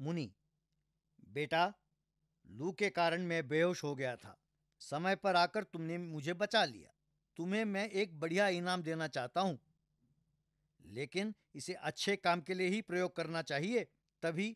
मुनि बेटा लू के कारण मैं बेहोश हो गया था समय पर आकर तुमने मुझे बचा लिया तुम्हें मैं एक बढ़िया इनाम देना चाहता हूँ लेकिन इसे अच्छे काम के लिए ही प्रयोग करना चाहिए तभी